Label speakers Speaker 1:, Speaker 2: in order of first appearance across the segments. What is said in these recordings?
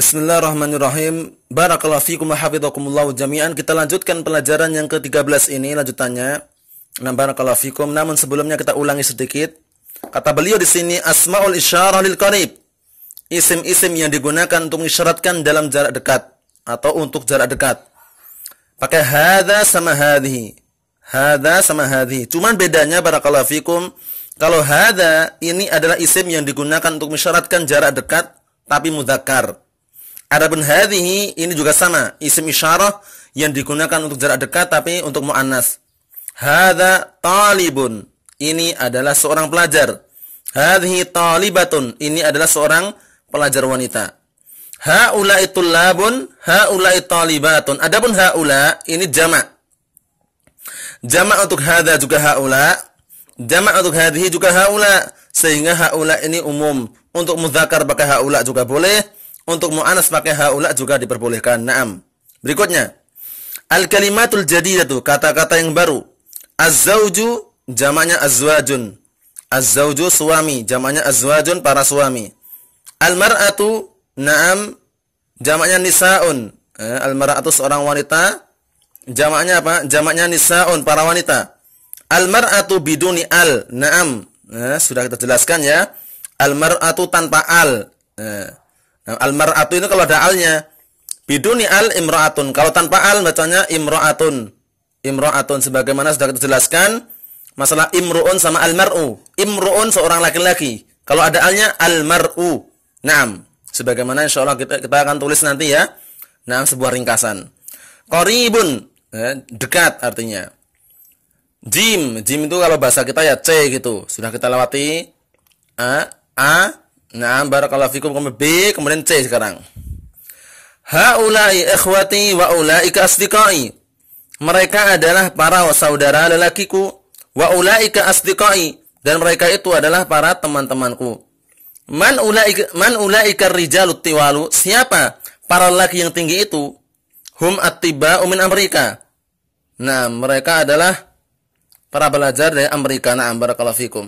Speaker 1: Bismillahirrahmanirrahim. Barakallahu fikum wa hafizakumullah jami'an. Kita lanjutkan pelajaran yang ke-13 ini lanjutannya. Nah, barakallahu fikum. Namun sebelumnya kita ulangi sedikit. Kata beliau di sini asmaul isyarah lil qarib. Isim-isim yang digunakan untuk mengisyaratkan dalam jarak dekat atau untuk jarak dekat. Pakai hadza sama hadhi. Hadza sama hadhi. Cuman bedanya barakallahu fikum kalau hadza ini adalah isim yang digunakan untuk mengisyaratkan jarak dekat tapi muzakkar. Adapun hadhihi ini juga sama, isim isyarah yang digunakan untuk jarak dekat tapi untuk muannas. hada talibun. Ini adalah seorang pelajar. Hadhihi talibatun. Ini adalah seorang pelajar wanita. Haula'i tullabun, haula'i talibatun. Adapun haula ini jama jama untuk hada juga haula, jama untuk hadhihi juga haula sehingga haula ini umum. Untuk mu'zakar pakai haula juga boleh untuk mu'anas pakai haula juga diperbolehkan. Naam. Berikutnya. Al-kalimatul jadidatu, kata-kata yang baru. az jamanya jamaknya azwajun. Az-zawju suami, jamaknya azwajun para suami. Al-mar'atu na'am jamanya nisaun. Eh, Al-mar'atu seorang wanita, jamanya apa? Jamanya nisaun para wanita. Al-mar'atu biduni al. Na'am. Eh, sudah kita jelaskan ya. Al-mar'atu tanpa al. Eh al mar'atu itu kalau ada alnya. Biduni al imra'atun. Kalau tanpa al bacanya imra'atun. Imra'atun sebagaimana sudah kita jelaskan masalah imru'un sama al mar'u. Imru'un seorang laki-laki. Kalau ada alnya al mar'u. Naam. Sebagaimana Insya kita kita akan tulis nanti ya. Naam sebuah ringkasan. Koribun ya, dekat artinya. Jim, jim itu kalau bahasa kita ya C gitu. Sudah kita lewati a a Nah, barakallahu fikum B, kemudian C sekarang. Haulai ikhwati wa ulaika asdiqai. Mereka adalah para saudara lelakiku wa ulaika asdiqai dan mereka itu adalah para teman-temanku. Man ulaika man ulaika rijalut tiwalu? Siapa para lelaki yang tinggi itu? Hum attiba min Amerika. Nah, mereka adalah para belajar dari Amerika. Nah, barakallahu fikum.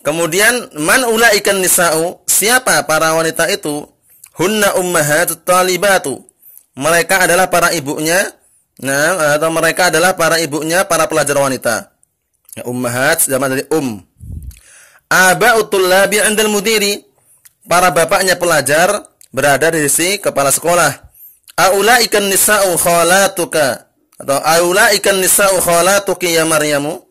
Speaker 1: Kemudian man ikan nisa'u? Siapa para wanita itu? Hunna ummahatut talibatu. Mereka adalah para ibunya. Nah, atau mereka adalah para ibunya para pelajar wanita. Ya, ummahat zaman dari um. Aba'ut tullabi 'indal mudiri. Para bapaknya pelajar berada di sisi kepala sekolah. Aula ikan nisa'u khalatuka atau aula ikan nisa'u khalatuki ya Maryamu?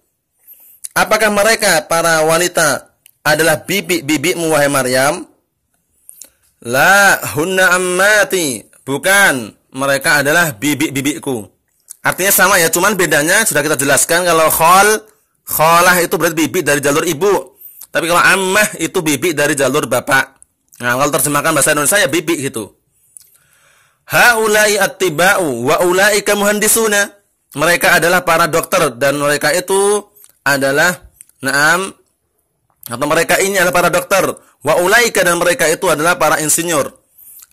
Speaker 1: Apakah mereka para wanita adalah bibik-bibikmu wahai Maryam? La hunna ammati. Bukan, mereka adalah bibik-bibikku. Artinya sama ya, cuman bedanya sudah kita jelaskan kalau khol kholah itu berarti bibik dari jalur ibu. Tapi kalau ammah itu bibik dari jalur bapak. Nah, kalau terjemahkan bahasa Indonesia ya bibik gitu. Haulai attiba'u wa ulaika muhandisuna. Mereka adalah para dokter dan mereka itu adalah naam atau mereka ini adalah para dokter wa ulaika dan mereka itu adalah para insinyur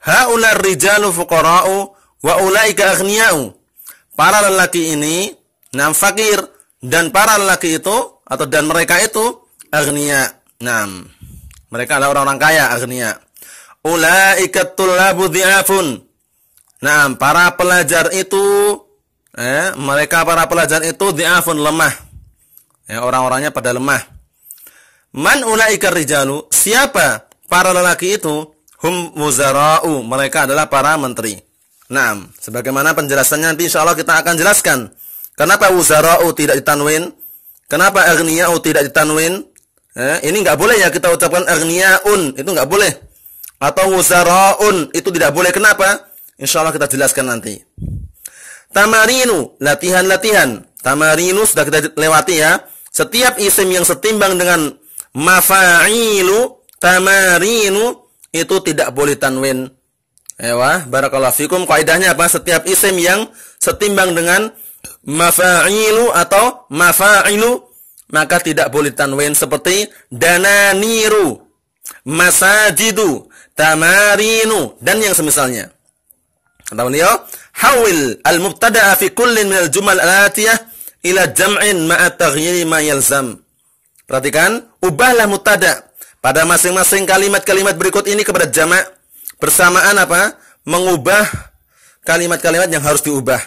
Speaker 1: haula rijalu fuqara'u wa ulaika aghniya'u para lelaki ini nam fakir dan para lelaki itu atau dan mereka itu aghnia nam mereka adalah orang-orang kaya aghnia ulaika tullabu dhi'afun nam para pelajar itu eh mereka para pelajar itu dhi'afun lemah ya, orang-orangnya pada lemah. Man ulaika rijalu, siapa para lelaki itu? Hum wuzara'u, mereka adalah para menteri. Nah, sebagaimana penjelasannya nanti Insya Allah kita akan jelaskan. Kenapa wuzara'u tidak ditanwin? Kenapa aghniya'u tidak ditanwin? Eh, ini nggak boleh ya kita ucapkan aghniya'un, itu nggak boleh. Atau wuzara'un, itu tidak boleh. Kenapa? Insya Allah kita jelaskan nanti. Tamarinu, latihan-latihan. Tamarinu sudah kita lewati ya. Setiap isim yang setimbang dengan mafa'ilu, tamarinu, itu tidak boleh tanwin. Ewa, barakallahu fikum. Kaidahnya apa? Setiap isim yang setimbang dengan mafa'ilu atau mafa'ilu, maka tidak boleh tanwin seperti dananiru, masajidu, tamarinu, dan yang semisalnya. Kata beliau, hawil al mubtada fi kullin al jumal al-atiyah ila jam'in ma'at taghyiri ma yalzam. Perhatikan, ubahlah mutada pada masing-masing kalimat-kalimat berikut ini kepada jamak bersamaan apa? Mengubah kalimat-kalimat yang harus diubah.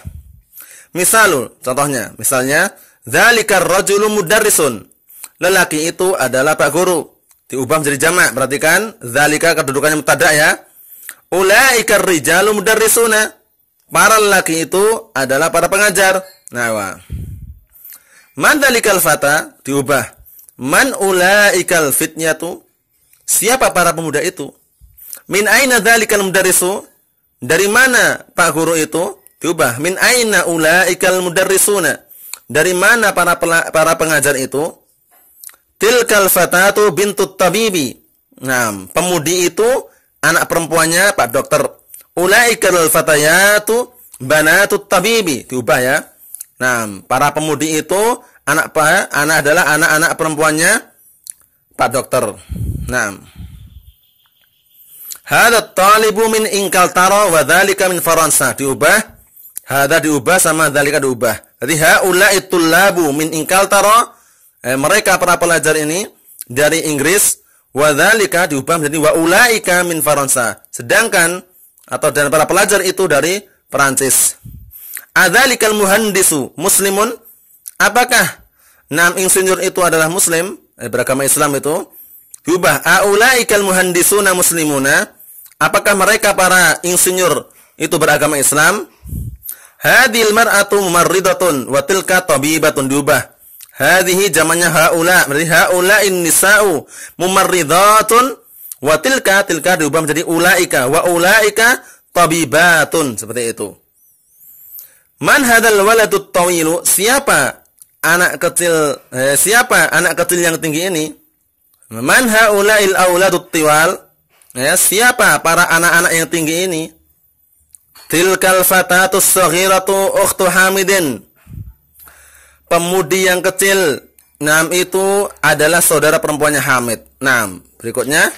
Speaker 1: Misalul, contohnya, misalnya dzalikar rajulu mudarrisun. Lelaki itu adalah pak guru. Diubah menjadi jamak. Perhatikan, dzalika kedudukannya mutada ya. Ulaikar rijalu mudarrisuna. Para lelaki itu adalah para pengajar. Nah, wah. Man dalikal fata diubah. Man ulaikal tu? Siapa para pemuda itu? Min aina dalikal mudarrisu? Dari mana Pak guru itu? Diubah. Min aina ulaikal mudarrisuna? Dari mana para para pengajar itu? Tilkal tu bintut tabibi. Nah, pemudi itu anak perempuannya Pak dokter. Ulaikal fatayatu banatut tabibi. Diubah ya. Nah, para pemudi itu anak pa, anak adalah anak-anak perempuannya Pak Dokter. Nah, Hada talibu min Ingkaltara wa dzalika min Faransa. Diubah. Hada diubah sama dzalika diubah. Jadi itu labu min Ingkaltara eh, mereka para pelajar ini dari Inggris wa diubah menjadi wa ulaika min Faransa. Sedangkan atau dan para pelajar itu dari Perancis. Adzalikal muhandisu muslimun Apakah enam insinyur itu adalah muslim? Eh, beragama Islam itu. Hubah. aulaikal muhandisuna muslimuna. Apakah mereka para insinyur itu beragama Islam? Hadil mar'atu mumarridatun wa tilka tabibatun diubah. Hadhi jamannya haula, berarti haula nisa'u mumarridatun wa tilka tilka diubah menjadi ulaika wa ulaika tabibatun seperti itu. Man hadal waladut tawilu? Siapa anak kecil eh, siapa anak kecil yang tinggi ini? Man haula'il auladut tiwal? Ya, siapa para anak-anak yang tinggi ini? Tilkal fatatus saghiratu ukhtu Hamidin. Pemudi yang kecil, nam itu adalah saudara perempuannya Hamid. Nam, berikutnya.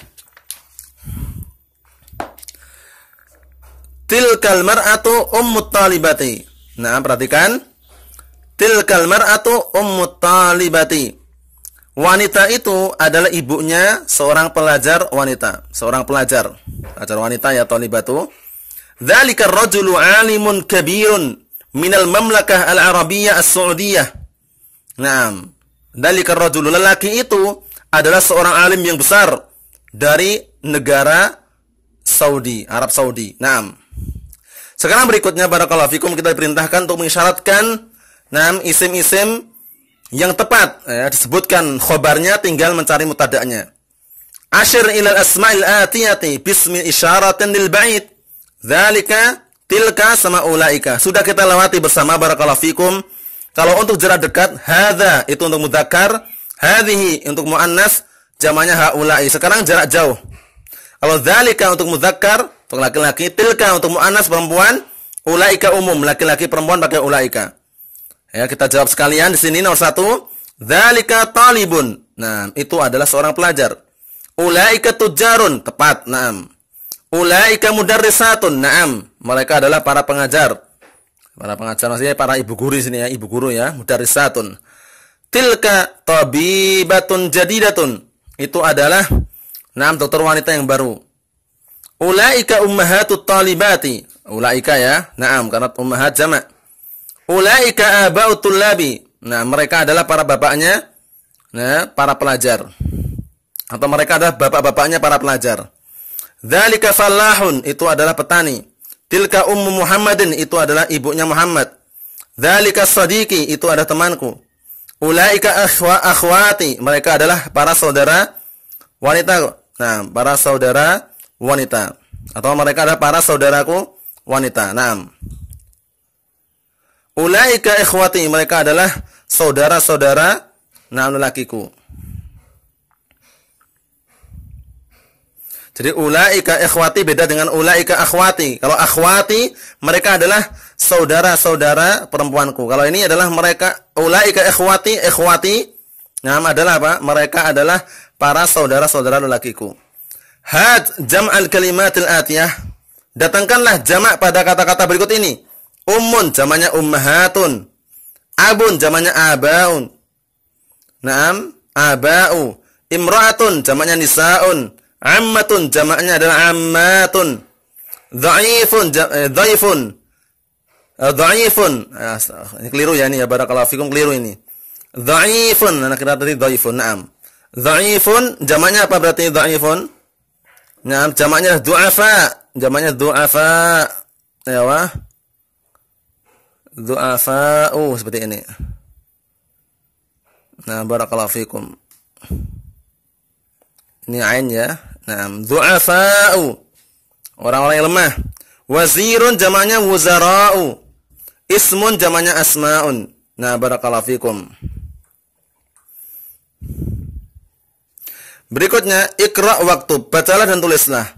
Speaker 1: Tilkal mar'atu ummut talibati. Nah, perhatikan. Tilkal mar'atu ummu talibati. Wanita itu adalah ibunya seorang pelajar wanita, seorang pelajar, pelajar wanita ya talibatu. Dzalika rajulu alimun kabirun minal mamlakah al-arabiyyah as-saudiyah. Naam. Dzalika rajulu lelaki itu adalah seorang alim yang besar dari negara Saudi, Arab Saudi. Naam. Sekarang berikutnya barakallahu fikum kita diperintahkan untuk mengisyaratkan Nah, isim-isim yang tepat ya, disebutkan khobarnya tinggal mencari mutadaknya. Ashir ilal asma'il atiyati bismi isyaratin lil ba'id. Zalika tilka sama ulaika. Sudah kita lewati bersama barakallahu fikum. Kalau untuk jarak dekat hadza itu untuk mudzakkar, hadhihi untuk muannas, jamaknya haula'i. Sekarang jarak jauh. Kalau zalika untuk mudzakkar, untuk laki-laki, tilka untuk muannas perempuan, ulaika umum, laki-laki perempuan pakai ulaika. Ya, kita jawab sekalian di sini nomor satu. Zalika talibun. Nah, itu adalah seorang pelajar. Ulaika tujarun. Tepat. Naam. Ulaika mudarrisatun. Naam. Mereka adalah para pengajar. Para pengajar maksudnya para ibu guru di sini ya, ibu guru ya, mudarrisatun. Tilka tabibatun jadidatun. Itu adalah enam dokter wanita yang baru. Ulaika ummahatut talibati. Ulaika ya. Naam, karena ummahat jama Ulaika aba'u tullabi. Nah, mereka adalah para bapaknya nah, para pelajar. Atau mereka adalah bapak-bapaknya para pelajar. Dzalika falahun itu adalah petani. Tilka ummu Muhammadin itu adalah ibunya Muhammad. Dzalika sadiqi itu adalah temanku. Ulaika akhwa akhwati mereka adalah para saudara wanita. Nah, para saudara wanita atau mereka adalah para saudaraku wanita. Naam. Ulaika ikhwati, mereka adalah saudara-saudara nah lakiku. Jadi ulaika ikhwati beda dengan ulaika akhwati. Kalau akhwati mereka adalah saudara-saudara perempuanku. Kalau ini adalah mereka ulaika ikhwati, ikhwati Nah, adalah apa? Mereka adalah para saudara-saudara lelakiku. Had jam al kalimatil atiyah. Datangkanlah jamak pada kata-kata berikut ini. Ummun jamannya ummahatun. Abun zamannya abaun. Naam, abau. Imra'atun zamannya nisaun. Ammatun jamannya adalah ammatun. Dhaifun eh, dhaifun. Eh, dhaifun. Ini keliru ya ini ya barakallahu fikum keliru ini. Dhaifun. Anak kita tadi dhaifun. Naam. Dhaifun jamannya apa berarti dhaifun? Naam, jamannya du'afa. Jamannya du'afa. Ya wah du'afa'u seperti ini. Nah, barakallahu fikum. Ini ain ya. Nah, du'afa'u. Orang-orang yang lemah. Wazirun jamaknya wuzara'u. Ismun jamaknya asma'un. Nah, barakallahu fikum. Berikutnya, ikra' waktu. Bacalah dan tulislah.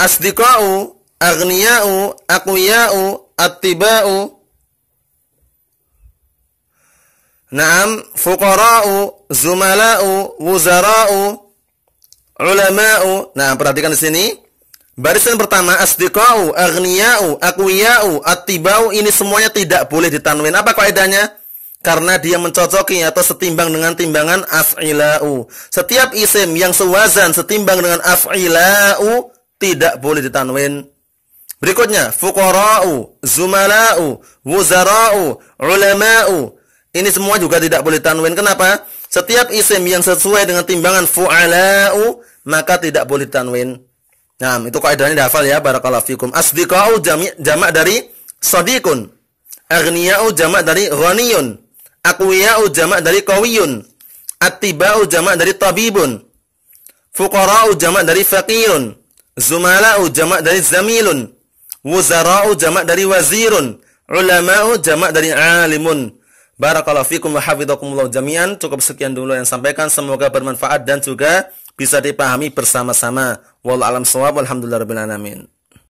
Speaker 1: Asdiqa'u, aghniya'u, aqwiya'u, atibau Naam, fuqara'u, zumala'u, wuzara'u, ulama'u. Nah, perhatikan di sini. Barisan pertama asdiqa'u, aghniya'u, aqwiya'u, attiba'u ini semuanya tidak boleh ditanwin. Apa kaidahnya? Karena dia mencocoki atau setimbang dengan timbangan af'ila'u. Setiap isim yang sewazan setimbang dengan af'ila'u tidak boleh ditanwin. Berikutnya, fuqara'u, zumala'u, wuzara'u, ulama'u. Ini semua juga tidak boleh tanwin. Kenapa? Setiap isim yang sesuai dengan timbangan fu'ala'u maka tidak boleh tanwin. Nah, itu kaidahnya dihafal ya barakallahu fikum. Asdiqa'u jami' jamak dari sadiqun. Agniya'u jamak dari ghaniyun. Akwiya'u jamak dari kawiyun. Atiba'u jamak dari tabibun. Fuqara'u jamak dari faqiyun. Zumala'u jamak dari zamilun. Wuzara'u jamak dari wazirun. Ulama'u jamak dari alimun. Barakallahu fikum wa hafidhakumullah jami'an. Cukup sekian dulu yang sampaikan. Semoga bermanfaat dan juga bisa dipahami bersama-sama. Wallahu alam sawab. Alhamdulillah rabbil